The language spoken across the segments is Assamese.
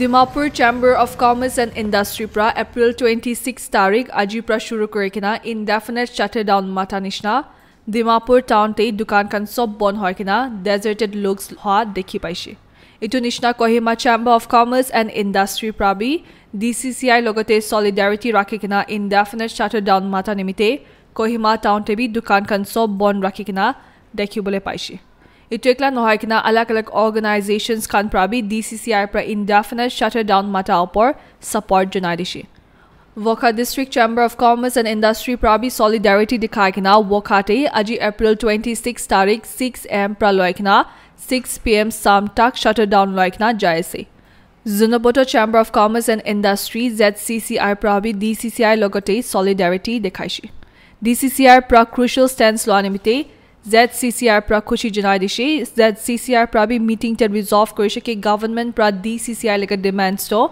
Dimapur chamber of commerce and ইণ্ডাষ্ট্ৰীৰ পৰা এপ্ৰিল টুৱেণ্টি ছিক্স তাৰিখ আজিৰ পৰা শুৰু কৰি কিনা ইনডেফিনেট শ্বাটাৰ ডাউন মাতা নিচিনা ডিমাপুৰ টাউনতেই দোকানখন চব বন্ধ হয় কিনা ডেজাৰ্টেড লুকছ হোৱা দেখি পাইছে এইটো নিচিনা Kohima chamber of commerce and ইণ্ডাষ্ট্ৰীৰ পৰা বি ডি চি চি আইৰ লগতে ছলিডাৰিটি ৰাখি কিনা ইনডেফিনেট শ্বাটাৰ ডাউন মাতা নিমিত্তে কহিমা টাউনতে বি দোকানখন চব বন্ধ ৰাখি কিনা দেখিবলৈ পাইছে Itekla nohaikna alak-alak organizations kan prabi DCCI pra indefinite shutdown mataupor support junaidishi. Woka District Chamber of Commerce and Industry prabi solidarity dikhaikna Wokate aji April 26 tarik 6 am praloikna 6 pm sam tak shutdown loikna jayase. Zunaboto Chamber of Commerce and Industry ZCCI prabi DCCI logote solidarity dikhaishi. DCCI pra crucial stance loa nimite ZCCR pra Kushi Janardishe, ZCCR pra bhi meeting te resolve korishe ki government pra DCCR a demand store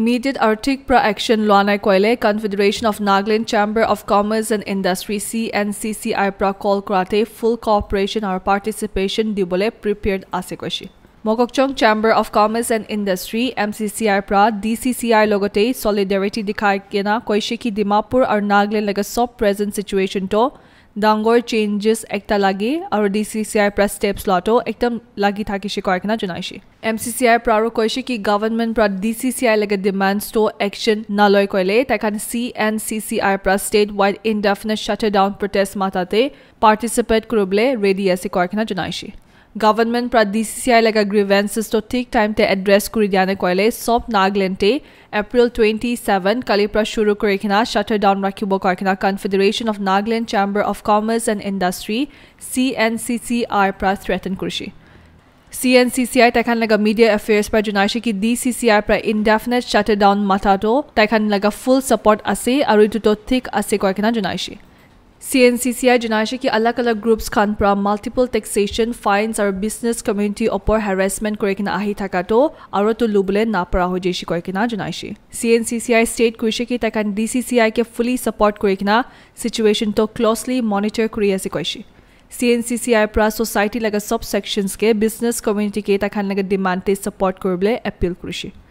immediate artik pra action lwana koile Confederation of Nagaland Chamber of Commerce and Industry CNCCR pra call karate full cooperation or participation dibole prepared ase koshi. Mogokchong Chamber of Commerce and Industry MCCR pra DCCI logote solidarity dikhai kena koishe ki Dimapur aur Nagaland laga sob present situation to ডাঙৰ চেঞ্জেছ এটা লাগি আৰু ডি চি চি আইৰ পৰা ষ্টেপছ লোৱাটো একদম লাগি থাকিছে কয়কনা জনাইছে এম চি চি আইৰ পৰা আৰু কৈছে কি গভৰ্ণমেণ্টৰ পৰা ডি চি চি আইৰ লাগে ডিমাণ্ডছটো একশ্যন নলয় কৰিলে তাইখন চি এন চি চি আইৰ পৰা state wide indefinite shutter down protest মাতাতে পাৰ্টিচিপেট কৰিবলৈ ৰেডি আছে কয়কনা জনাইছে গভৰ্ণমেণ্ট পৰা ডি চি চি আই লাগে গ্ৰিভেঞ্চেছটো ঠিক টাইমতে এড্ৰেছ কৰি দিয়া নাই কয়লে চব নাগলেণ্ডে এপ্ৰিল টুৱেণ্টি ছেভেন কালিৰ পৰা শুৰু কৰি কিনা শ্বাটাৰ ডাউন ৰাখিব কয় কিনা confederation of Nagaland chamber of commerce and industry C N C C আইৰ পৰা থ্ৰেটেন কৰিছে C N C C I তাইখান লগা মিডিয়া এফেয়াৰ্ছ পৰা জনাইছে কি ডি চি চি আইৰ পৰা ইনডেফিনেট শ্বাটাৰ ডাউন মাথাটো তাইখান লগা ফুল ছাপৰ্ট আছে আৰু এইটোতো ঠিক আছে কয় কিনা জনাইছে CNCCI জনাইছে কি আলাক আলাক গ্ৰুপছ খান পৰা মাল্টিপল টেক্সেশ্যন ফাইনছ আৰু বিজনেছ কমিউনিটি অপৰ হেৰাচমেণ্ট কৰি কিনে আহি থকাটো আৰু তো লুবলৈ নাপৰা হৈ যাইছে কৈ কিনা জনাইছে C N C C I state কৈছে কি তেখেন ডি চি চি আইকে ফুলি ছাপৰ্ট কৰি কিনা ছিটুৱেশ্যনটো ক্লজলি মনিটৰ কৰি আছে কৈছে চি এন চি চি আইৰ পৰা ছ'চাইটি লাগে চব ছেকশ্যনছকে বিজনেছ কমিউনিটিকে তেখেনলৈকে ডিমাণ্ডে ছাপৰ্ট কৰিবলৈ এপিল কৰিছে